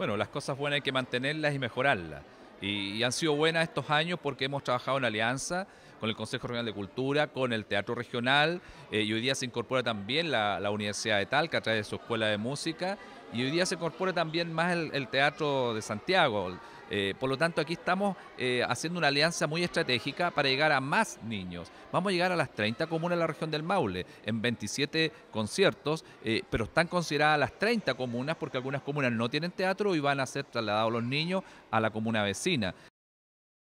Bueno, las cosas buenas hay que mantenerlas y mejorarlas. Y, han sido buenas estos años porque hemos trabajado en alianza con el Consejo Regional de Cultura, con el Teatro Regional, eh, y hoy día se incorpora también la, Universidad de Talca a través de su Escuela de Música, y hoy día se incorpora también más el Teatro de Santiago, eh, por lo tanto, aquí estamos eh, haciendo una alianza muy estratégica para llegar a más niños. Vamos a llegar a las 30 comunas de la región del Maule, en 27 conciertos, eh, pero están consideradas las 30 comunas porque algunas comunas no tienen teatro y van a ser trasladados los niños a la comuna vecina.